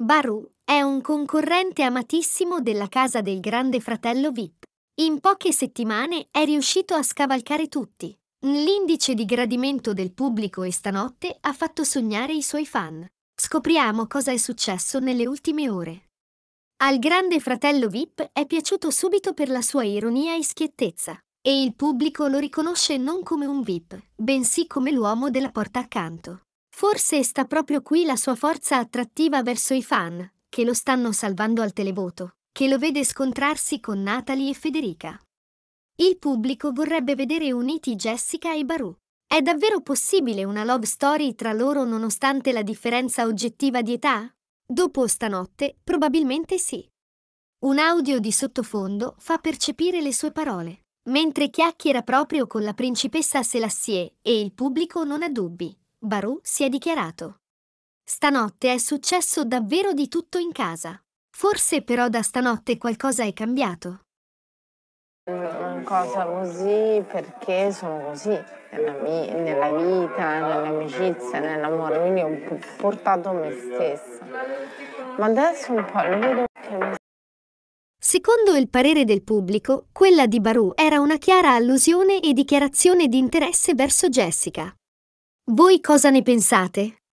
Baru è un concorrente amatissimo della casa del grande fratello VIP. In poche settimane è riuscito a scavalcare tutti. L'indice di gradimento del pubblico e stanotte ha fatto sognare i suoi fan. Scopriamo cosa è successo nelle ultime ore. Al grande fratello VIP è piaciuto subito per la sua ironia e schiettezza, e il pubblico lo riconosce non come un VIP, bensì come l'uomo della porta accanto. Forse sta proprio qui la sua forza attrattiva verso i fan, che lo stanno salvando al televoto, che lo vede scontrarsi con Natalie e Federica. Il pubblico vorrebbe vedere uniti Jessica e Baru. È davvero possibile una love story tra loro nonostante la differenza oggettiva di età? Dopo stanotte, probabilmente sì. Un audio di sottofondo fa percepire le sue parole, mentre chiacchiera proprio con la principessa Selassie e il pubblico non ha dubbi, Baru si è dichiarato. Stanotte è successo davvero di tutto in casa. Forse però da stanotte qualcosa è cambiato. Una cosa così perché sono così nella, mia, nella vita, nell'amicizia, nell'amore, quindi ho portato me stessa. Ma adesso un po' lo vedo che mi Secondo il parere del pubblico, quella di Baru era una chiara allusione e dichiarazione di interesse verso Jessica. Voi cosa ne pensate?